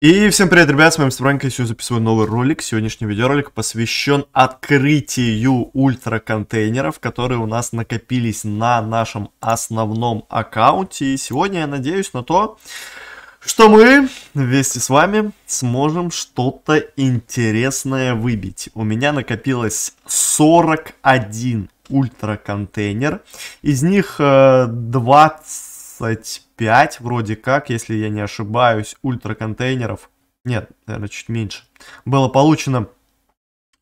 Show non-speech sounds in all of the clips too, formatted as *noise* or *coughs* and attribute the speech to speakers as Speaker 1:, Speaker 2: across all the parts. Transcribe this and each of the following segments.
Speaker 1: И всем привет, ребят, с вами Стронька, сегодня записываю новый ролик. Сегодняшний видеоролик посвящен открытию ультраконтейнеров, которые у нас накопились на нашем основном аккаунте. И сегодня я надеюсь на то, что мы вместе с вами сможем что-то интересное выбить. У меня накопилось 41 ультраконтейнер, из них 20 э, 25 вроде как, если я не ошибаюсь, ультраконтейнеров. Нет, наверное, чуть меньше. Было получено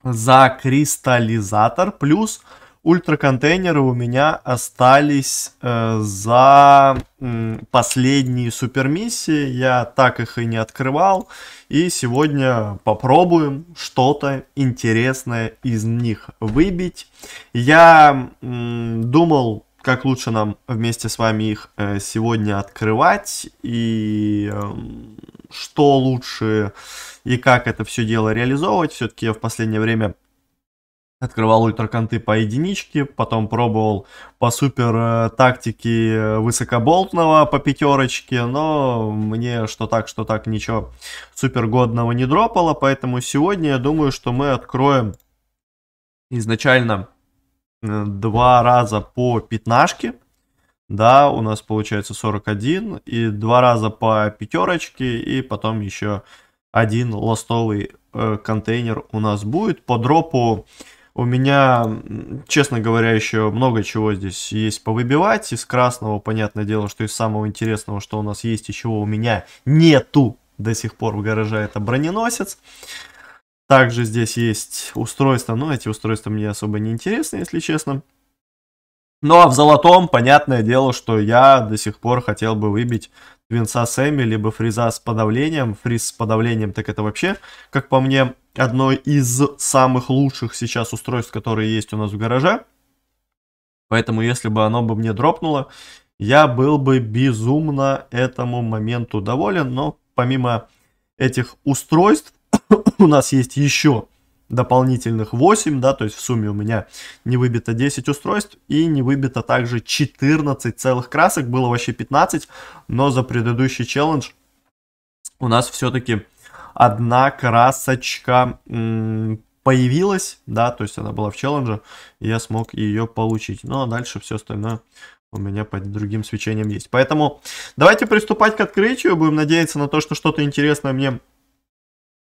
Speaker 1: за кристаллизатор. Плюс ультраконтейнеры у меня остались э, за э, последние супермиссии. Я так их и не открывал. И сегодня попробуем что-то интересное из них выбить. Я э, думал как лучше нам вместе с вами их э, сегодня открывать и эм, что лучше и как это все дело реализовывать. Все-таки я в последнее время открывал ультраконты по единичке, потом пробовал по супер э, тактике э, высокоболтного по пятерочке, но мне что так, что так ничего супергодного не дропало, поэтому сегодня я думаю, что мы откроем изначально два раза по пятнашке, да, у нас получается 41, и два раза по пятерочке, и потом еще один ластовый э, контейнер у нас будет. По дропу у меня, честно говоря, еще много чего здесь есть повыбивать. Из красного, понятное дело, что из самого интересного, что у нас есть и чего у меня нету до сих пор в гараже, это броненосец. Также здесь есть устройства, но эти устройства мне особо не интересны, если честно. Ну а в золотом, понятное дело, что я до сих пор хотел бы выбить Твинса Сэмми, либо Фриза с подавлением. Фриз с подавлением, так это вообще, как по мне, одно из самых лучших сейчас устройств, которые есть у нас в гараже. Поэтому, если бы оно бы мне дропнуло, я был бы безумно этому моменту доволен. Но помимо этих устройств, *coughs* у нас есть еще дополнительных 8, да, то есть в сумме у меня не выбито 10 устройств и не выбито также 14 целых красок, было вообще 15, но за предыдущий челлендж у нас все-таки одна красочка появилась, да, то есть она была в челлендже, и я смог ее получить. Ну, а дальше все остальное у меня под другим свечением есть. Поэтому давайте приступать к открытию, будем надеяться на то, что что-то интересное мне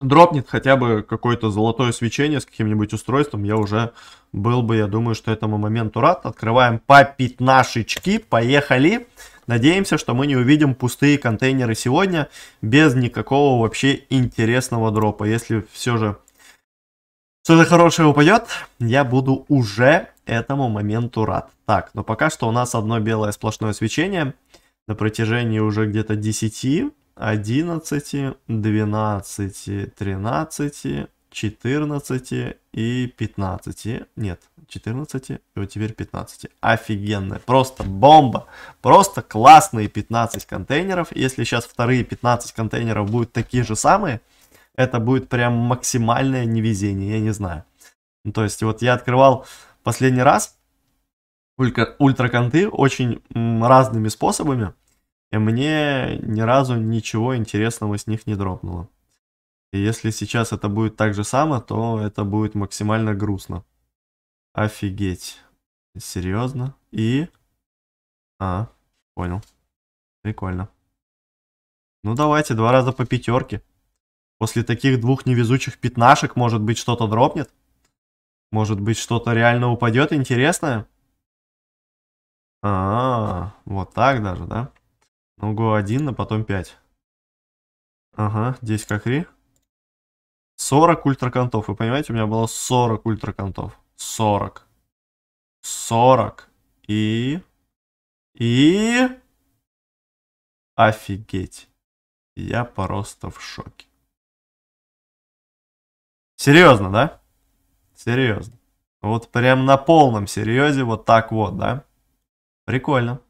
Speaker 1: дропнет хотя бы какое-то золотое свечение с каким-нибудь устройством, я уже был бы, я думаю, что этому моменту рад. Открываем по пятнашечки, поехали. Надеемся, что мы не увидим пустые контейнеры сегодня без никакого вообще интересного дропа. Если все же что-то хорошее упадет, я буду уже этому моменту рад. Так, но ну пока что у нас одно белое сплошное свечение на протяжении уже где-то 10 11, 12, 13, 14 и 15. Нет, 14, и вот теперь 15. Офигенная, просто бомба. Просто классные 15 контейнеров. Если сейчас вторые 15 контейнеров будут такие же самые, это будет прям максимальное невезение, я не знаю. Ну, то есть вот я открывал последний раз ультра, ультраконты очень м, разными способами. И мне ни разу ничего интересного с них не дропнуло. И если сейчас это будет так же само, то это будет максимально грустно. Офигеть. Серьезно? И... А, понял. Прикольно. Ну давайте, два раза по пятерке. После таких двух невезучих пятнашек, может быть, что-то дропнет? Может быть, что-то реально упадет интересное? А, -а, а, вот так даже, да? Ого, один, а потом 5. Ага, 10 кокри. 40 ультракантов. Вы понимаете, у меня было 40 ультракантов. 40. 40. И... И... Офигеть. Я просто в шоке. Серьезно, да? Серьезно. Вот прям на полном серьезе вот так вот, да? Прикольно.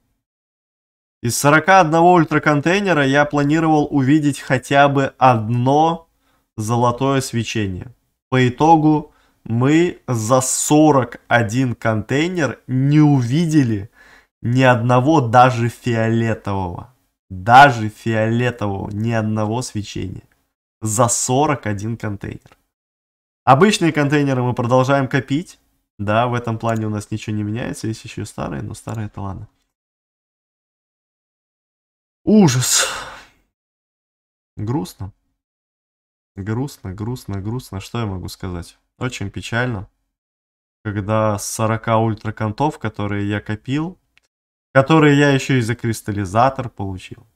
Speaker 1: Из 41 ультраконтейнера я планировал увидеть хотя бы одно золотое свечение. По итогу мы за 41 контейнер не увидели ни одного даже фиолетового. Даже фиолетового, ни одного свечения. За 41 контейнер. Обычные контейнеры мы продолжаем копить. Да, в этом плане у нас ничего не меняется. Есть еще старые, но старые это ладно. Ужас. Грустно. Грустно, грустно, грустно. Что я могу сказать? Очень печально. Когда с 40 ультракантов, которые я копил, которые я еще и за кристаллизатор получил,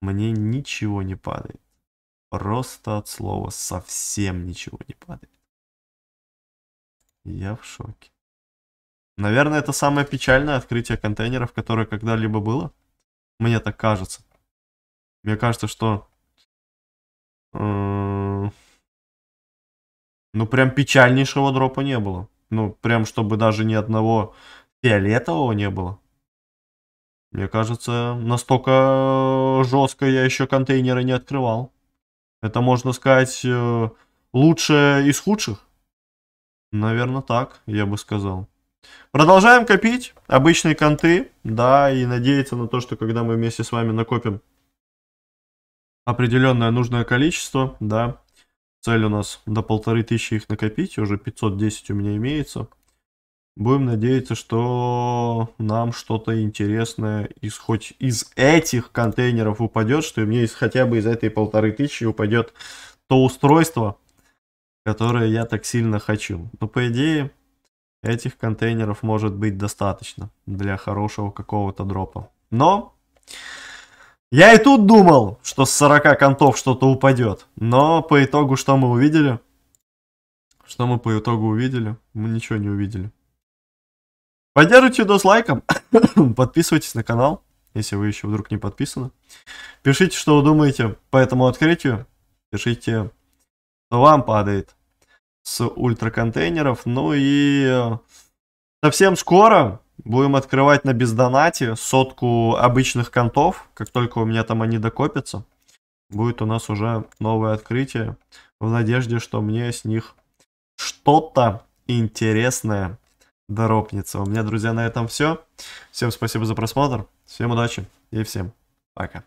Speaker 1: мне ничего не падает. Просто от слова совсем ничего не падает. Я в шоке. Наверное, это самое печальное открытие контейнеров, которое когда-либо было. Мне так кажется. Мне кажется, что... Э, ну, прям печальнейшего дропа не было. Ну, прям, чтобы даже ни одного фиолетового не было. Мне кажется, настолько жестко я еще контейнеры не открывал. Это, можно сказать, э, лучшее из худших. Наверное, так, я бы сказал. Продолжаем копить обычные конты, да, и надеяться на то, что когда мы вместе с вами накопим определенное нужное количество, да, цель у нас до полторы тысячи их накопить, уже 510 у меня имеется. Будем надеяться, что нам что-то интересное из хоть из этих контейнеров упадет, что мне из хотя бы из этой полторы тысячи упадет то устройство, которое я так сильно хочу. Но по идее, Этих контейнеров может быть достаточно для хорошего какого-то дропа. Но я и тут думал, что с 40 контов что-то упадет. Но по итогу что мы увидели? Что мы по итогу увидели? Мы ничего не увидели. Поддержите видос лайком, *coughs* подписывайтесь на канал, если вы еще вдруг не подписаны. Пишите, что вы думаете по этому открытию. Пишите, что вам падает с ультраконтейнеров. Ну и э, совсем скоро будем открывать на бездонате сотку обычных контов. Как только у меня там они докопятся, будет у нас уже новое открытие в надежде, что мне с них что-то интересное дропнется. У меня, друзья, на этом все. Всем спасибо за просмотр, всем удачи и всем пока.